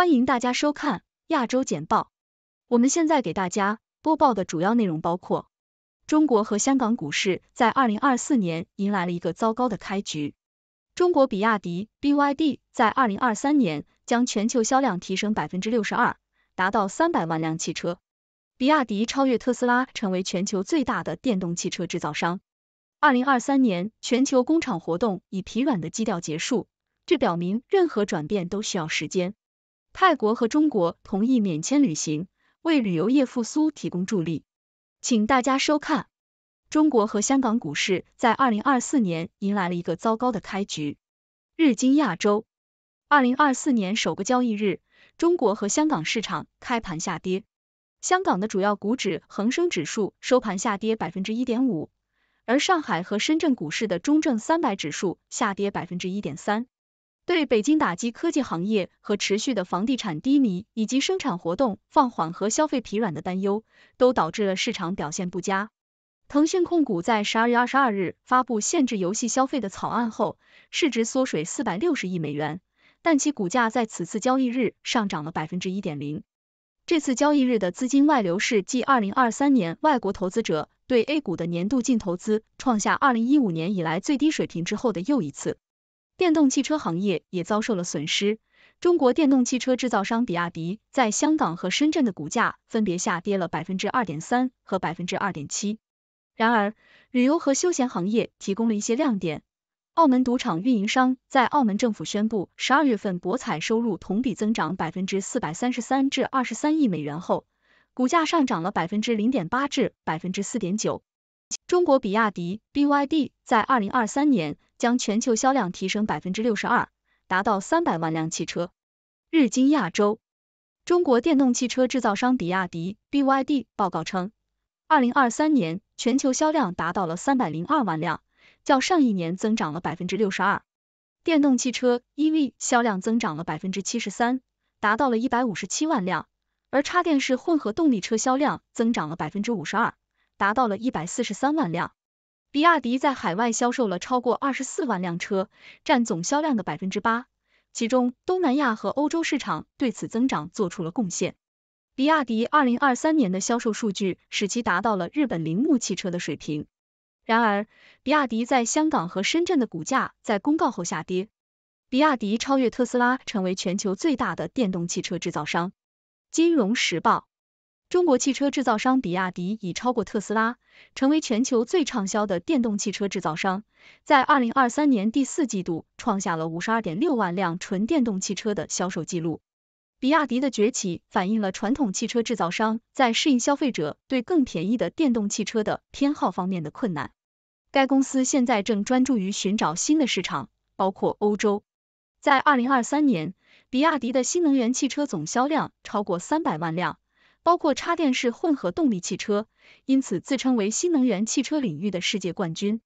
欢迎大家收看亚洲简报。我们现在给大家播报的主要内容包括：中国和香港股市在二零二四年迎来了一个糟糕的开局。中国比亚迪 BYD 在二零二三年将全球销量提升百分之六十二，达到三百万辆汽车。比亚迪超越特斯拉，成为全球最大的电动汽车制造商。二零二三年全球工厂活动以疲软的基调结束，这表明任何转变都需要时间。泰国和中国同意免签旅行，为旅游业复苏提供助力。请大家收看。中国和香港股市在二零二四年迎来了一个糟糕的开局。日经亚洲，二零二四年首个交易日，中国和香港市场开盘下跌。香港的主要股指恒生指数收盘下跌百分之一点五，而上海和深圳股市的中证三百指数下跌百分之一点三。对北京打击科技行业和持续的房地产低迷，以及生产活动放缓和消费疲软的担忧，都导致了市场表现不佳。腾讯控股在十二月二十二日发布限制游戏消费的草案后，市值缩水四百六十亿美元，但其股价在此次交易日上涨了百分之一点零。这次交易日的资金外流是继二零二三年外国投资者对 A 股的年度净投资创下二零一五年以来最低水平之后的又一次。电动汽车行业也遭受了损失，中国电动汽车制造商比亚迪在香港和深圳的股价分别下跌了百分之二点三和百分之二点七。然而，旅游和休闲行业提供了一些亮点。澳门赌场运营商在澳门政府宣布十二月份博彩收入同比增长百分之四百三十三至二十三亿美元后，股价上涨了百分之零点八至百分之四点九。中国比亚迪 BYD 在2023年将全球销量提升百分之六十二，达到三百万辆汽车。日经亚洲，中国电动汽车制造商比亚迪 BYD 报告称，2023年全球销量达到了三百零二万辆，较上一年增长了百分之六十二。电动汽车 EV 销量增长了百分之七十三，达到了一百五十七万辆，而插电式混合动力车销量增长了百分之五十二。达到了一百四十三万辆，比亚迪在海外销售了超过二十四万辆车，占总销量的百分之八，其中东南亚和欧洲市场对此增长做出了贡献。比亚迪二零二三年的销售数据使其达到了日本铃木汽车的水平。然而，比亚迪在香港和深圳的股价在公告后下跌。比亚迪超越特斯拉成为全球最大的电动汽车制造商。金融时报。中国汽车制造商比亚迪已超过特斯拉，成为全球最畅销的电动汽车制造商，在二零二三年第四季度创下了五十二点六万辆纯电动汽车的销售记录。比亚迪的崛起反映了传统汽车制造商在适应消费者对更便宜的电动汽车的偏好方面的困难。该公司现在正专注于寻找新的市场，包括欧洲。在二零二三年，比亚迪的新能源汽车总销量超过三百万辆。包括插电式混合动力汽车，因此自称为新能源汽车领域的世界冠军。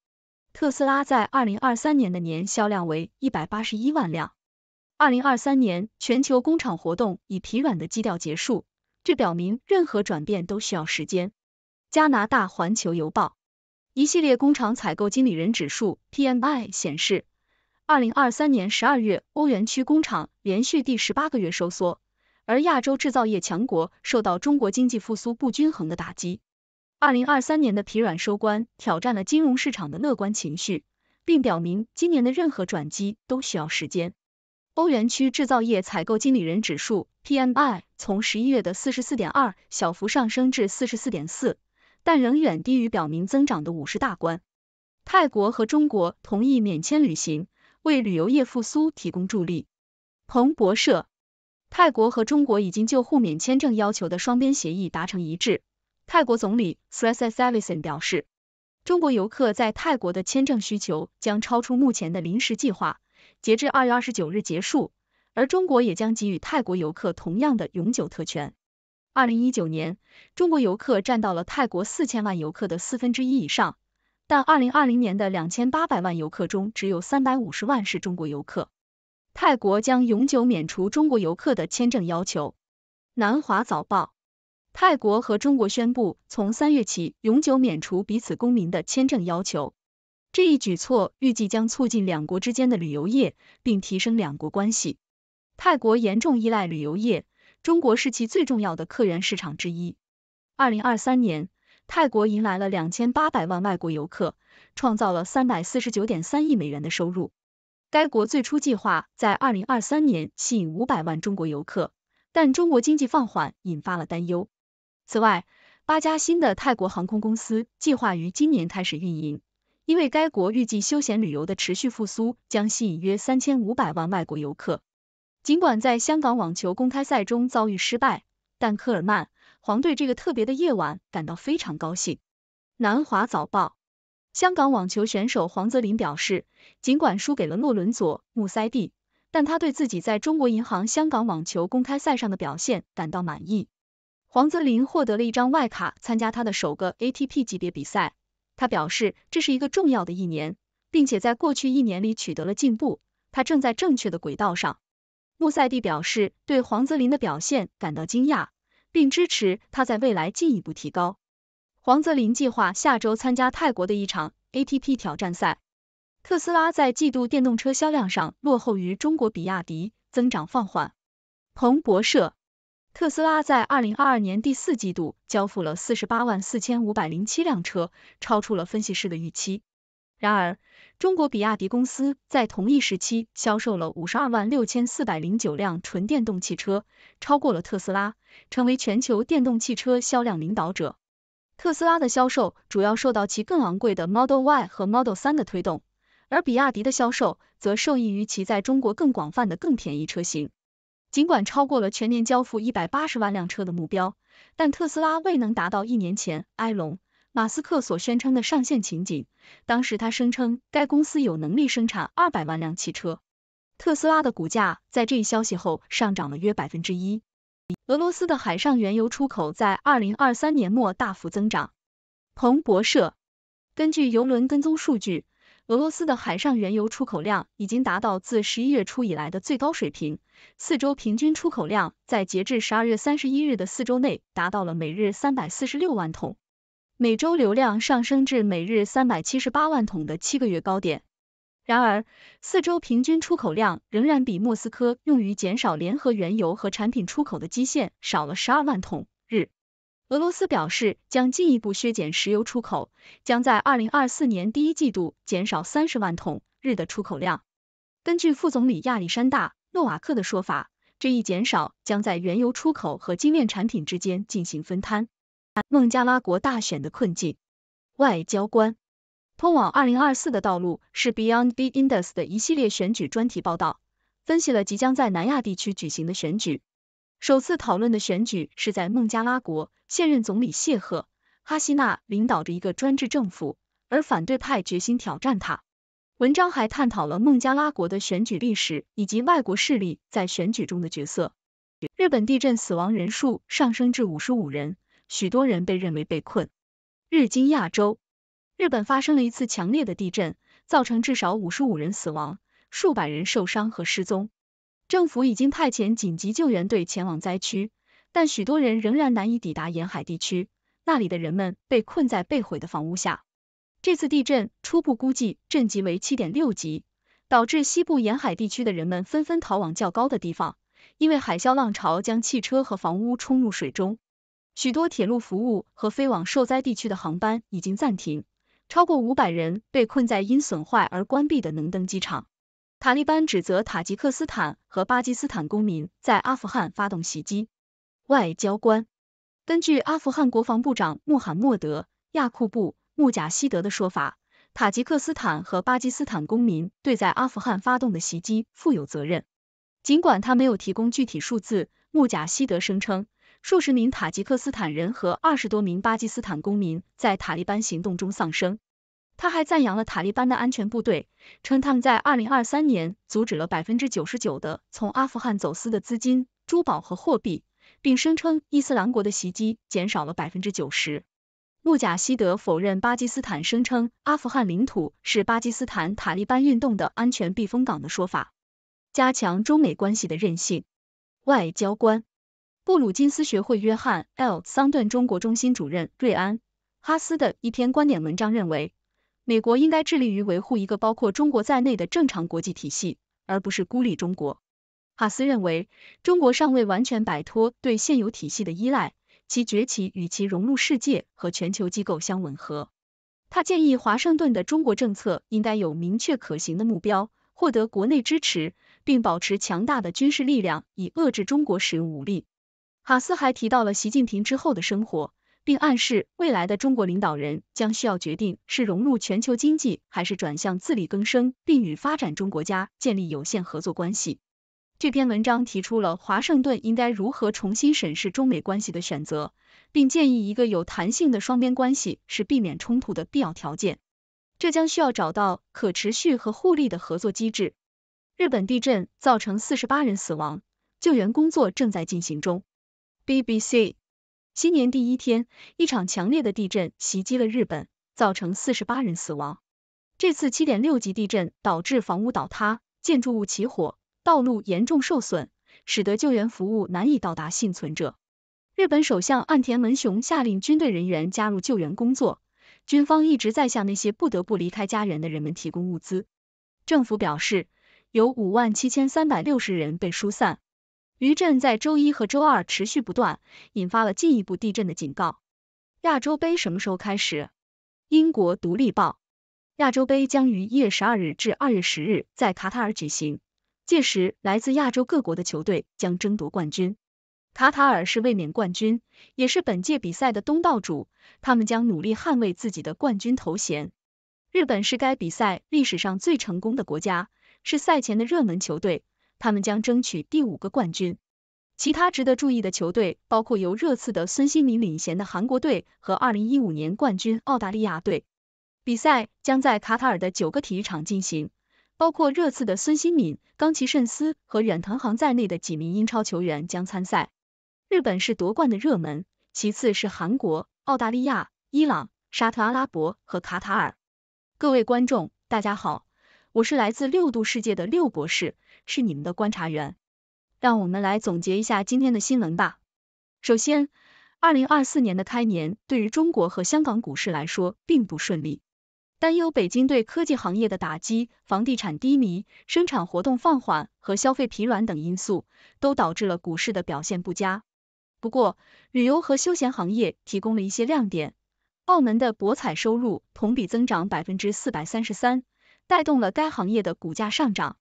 特斯拉在二零二三年的年销量为一百八十一万辆。二零二三年全球工厂活动以疲软的基调结束，这表明任何转变都需要时间。加拿大环球邮报，一系列工厂采购经理人指数 （PMI） 显示，二零二三年十二月欧元区工厂连续第十八个月收缩。而亚洲制造业强国受到中国经济复苏不均衡的打击。二零二三年的疲软收官挑战了金融市场的乐观情绪，并表明今年的任何转机都需要时间。欧元区制造业采购经理人指数 （PMI） 从十一月的四十四点二小幅上升至四十四点四，但仍远低于表明增长的五十大关。泰国和中国同意免签旅行，为旅游业复苏提供助力。彭博社。泰国和中国已经就互免签证要求的双边协议达成一致。泰国总理 t h r a s s a v i s o n 表示，中国游客在泰国的签证需求将超出目前的临时计划，截至二月二十九日结束。而中国也将给予泰国游客同样的永久特权。二零一九年，中国游客占到了泰国四千万游客的四分之一以上，但二零二零年的两千八百万游客中，只有三百五十万是中国游客。泰国将永久免除中国游客的签证要求。南华早报：泰国和中国宣布从三月起永久免除彼此公民的签证要求。这一举措预计将促进两国之间的旅游业，并提升两国关系。泰国严重依赖旅游业，中国是其最重要的客源市场之一。二零二三年，泰国迎来了两千八百万外国游客，创造了三百四十九点三亿美元的收入。该国最初计划在二零二三年吸引五百万中国游客，但中国经济放缓引发了担忧。此外，八家新的泰国航空公司计划于今年开始运营，因为该国预计休闲旅游的持续复苏将吸引约三千五百万外国游客。尽管在香港网球公开赛中遭遇失败，但科尔曼黄对这个特别的夜晚感到非常高兴。南华早报。香港网球选手黄泽林表示，尽管输给了诺伦佐·穆塞蒂，但他对自己在中国银行香港网球公开赛上的表现感到满意。黄泽林获得了一张外卡，参加他的首个 ATP 级别比赛。他表示这是一个重要的一年，并且在过去一年里取得了进步。他正在正确的轨道上。穆塞蒂表示对黄泽林的表现感到惊讶，并支持他在未来进一步提高。黄泽林计划下周参加泰国的一场 a t p 挑战赛。特斯拉在季度电动车销量上落后于中国比亚迪，增长放缓。彭博社：特斯拉在2022年第四季度交付了48万4507辆车，超出了分析师的预期。然而，中国比亚迪公司在同一时期销售了52万6409辆纯电动汽车，超过了特斯拉，成为全球电动汽车销量领导者。特斯拉的销售主要受到其更昂贵的 Model Y 和 Model 3的推动，而比亚迪的销售则受益于其在中国更广泛的更便宜车型。尽管超过了全年交付一百八十万辆车的目标，但特斯拉未能达到一年前埃隆·马斯克所宣称的上限情景。当时他声称该公司有能力生产二百万辆汽车。特斯拉的股价在这一消息后上涨了约百分之一。俄罗斯的海上原油出口在2023年末大幅增长。彭博社根据油轮跟踪数据，俄罗斯的海上原油出口量已经达到自11月初以来的最高水平。四周平均出口量在截至12月31日的四周内达到了每日346万桶，每周流量上升至每日378万桶的七个月高点。然而，四周平均出口量仍然比莫斯科用于减少联合原油和产品出口的基线少了十二万桶日。俄罗斯表示将进一步削减石油出口，将在二零二四年第一季度减少三十万桶日的出口量。根据副总理亚历山大·诺瓦克的说法，这一减少将在原油出口和精炼产品之间进行分摊。孟加拉国大选的困境，外交官。通往二零二四的道路是 Beyond the Indus 的一系列选举专题报道，分析了即将在南亚地区举行的选举。首次讨论的选举是在孟加拉国，现任总理谢赫·哈希娜领导着一个专制政府，而反对派决心挑战他。文章还探讨了孟加拉国的选举历史以及外国势力在选举中的角色。日本地震死亡人数上升至五十五人，许多人被认为被困。日经亚洲。日本发生了一次强烈的地震，造成至少五十五人死亡，数百人受伤和失踪。政府已经派遣紧急救援队前往灾区，但许多人仍然难以抵达沿海地区，那里的人们被困在被毁的房屋下。这次地震初步估计震级为七点六级，导致西部沿海地区的人们纷纷逃往较高的地方，因为海啸浪潮将汽车和房屋冲入水中。许多铁路服务和飞往受灾地区的航班已经暂停。超过五百人被困在因损坏而关闭的能登机场。塔利班指责塔吉克斯坦和巴基斯坦公民在阿富汗发动袭击。外交官根据阿富汗国防部长穆罕默德·亚库布·穆贾希德的说法，塔吉克斯坦和巴基斯坦公民对在阿富汗发动的袭击负有责任。尽管他没有提供具体数字，穆贾希德声称。数十名塔吉克斯坦人和二十多名巴基斯坦公民在塔利班行动中丧生。他还赞扬了塔利班的安全部队，称他们在二零二三年阻止了百分之九十九的从阿富汗走私的资金、珠宝和货币，并声称伊斯兰国的袭击减少了百分之九十。穆贾希德否认巴基斯坦声称阿富汗领土是巴基斯坦塔利班运动的安全避风港的说法，加强中美关系的韧性。外交官。布鲁金斯学会约翰 ·L. 桑顿中国中心主任瑞安·哈斯的一篇观点文章认为，美国应该致力于维护一个包括中国在内的正常国际体系，而不是孤立中国。哈斯认为，中国尚未完全摆脱对现有体系的依赖，其崛起与其融入世界和全球机构相吻合。他建议华盛顿的中国政策应该有明确可行的目标，获得国内支持，并保持强大的军事力量以遏制中国使用武力。哈斯还提到了习近平之后的生活，并暗示未来的中国领导人将需要决定是融入全球经济，还是转向自力更生，并与发展中国家建立有限合作关系。这篇文章提出了华盛顿应该如何重新审视中美关系的选择，并建议一个有弹性的双边关系是避免冲突的必要条件。这将需要找到可持续和互利的合作机制。日本地震造成四十八人死亡，救援工作正在进行中。BBC：新年第一天，一场强烈的地震袭击了日本，造成四十八人死亡。这次七点六级地震导致房屋倒塌、建筑物起火、道路严重受损，使得救援服务难以到达幸存者。日本首相岸田文雄下令军队人员加入救援工作。军方一直在向那些不得不离开家园的人们提供物资。政府表示，有五万七千三百六十人被疏散。余震在周一和周二持续不断，引发了进一步地震的警告。亚洲杯什么时候开始？英国独立报：亚洲杯将于一月十二日至二月十日在卡塔尔举行，届时来自亚洲各国的球队将争夺冠军。卡塔尔是卫冕冠军，也是本届比赛的东道主，他们将努力捍卫自己的冠军头衔。日本是该比赛历史上最成功的国家，是赛前的热门球队。他们将争取第五个冠军。其他值得注意的球队包括由热刺的孙兴敏领衔的韩国队和2015年冠军澳大利亚队。比赛将在卡塔尔的九个体育场进行，包括热刺的孙兴敏、冈崎慎司和远藤航在内的几名英超球员将参赛。日本是夺冠的热门，其次是韩国、澳大利亚、伊朗、沙特阿拉伯和卡塔尔。各位观众，大家好，我是来自六度世界的六博士。是你们的观察员，让我们来总结一下今天的新闻吧。首先，二零二四年的开年对于中国和香港股市来说并不顺利，担忧北京对科技行业的打击、房地产低迷、生产活动放缓和消费疲软等因素，都导致了股市的表现不佳。不过，旅游和休闲行业提供了一些亮点，澳门的博彩收入同比增长百分之四百三十三，带动了该行业的股价上涨。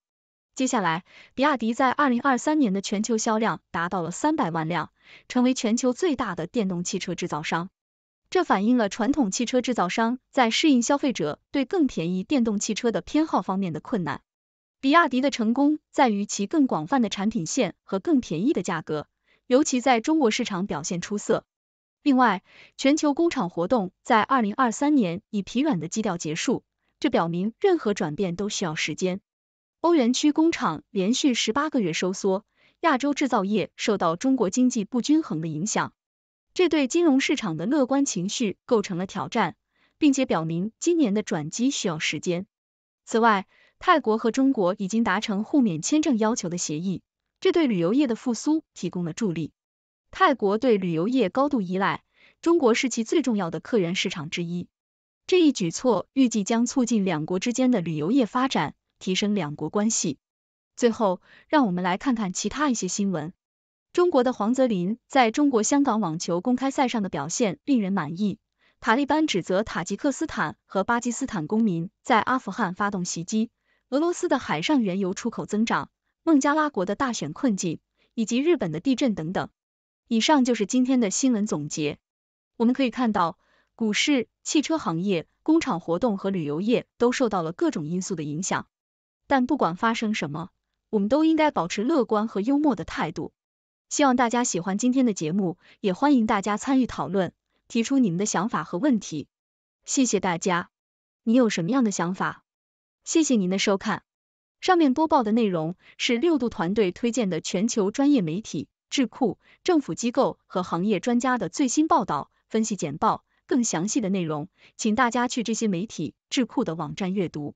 接下来，比亚迪在二零二三年的全球销量达到了三百万辆，成为全球最大的电动汽车制造商。这反映了传统汽车制造商在适应消费者对更便宜电动汽车的偏好方面的困难。比亚迪的成功在于其更广泛的产品线和更便宜的价格，尤其在中国市场表现出色。另外，全球工厂活动在二零二三年以疲软的基调结束，这表明任何转变都需要时间。欧元区工厂连续十八个月收缩，亚洲制造业受到中国经济不均衡的影响，这对金融市场的乐观情绪构成了挑战，并且表明今年的转机需要时间。此外，泰国和中国已经达成互免签证要求的协议，这对旅游业的复苏提供了助力。泰国对旅游业高度依赖，中国是其最重要的客源市场之一。这一举措预计将促进两国之间的旅游业发展。提升两国关系。最后，让我们来看看其他一些新闻。中国的黄泽林在中国香港网球公开赛上的表现令人满意。塔利班指责塔吉克斯坦和巴基斯坦公民在阿富汗发动袭击。俄罗斯的海上原油出口增长。孟加拉国的大选困境以及日本的地震等等。以上就是今天的新闻总结。我们可以看到，股市、汽车行业、工厂活动和旅游业都受到了各种因素的影响。但不管发生什么，我们都应该保持乐观和幽默的态度。希望大家喜欢今天的节目，也欢迎大家参与讨论，提出你们的想法和问题。谢谢大家。你有什么样的想法？谢谢您的收看。上面播报的内容是六度团队推荐的全球专业媒体、智库、政府机构和行业专家的最新报道、分析简报。更详细的内容，请大家去这些媒体、智库的网站阅读。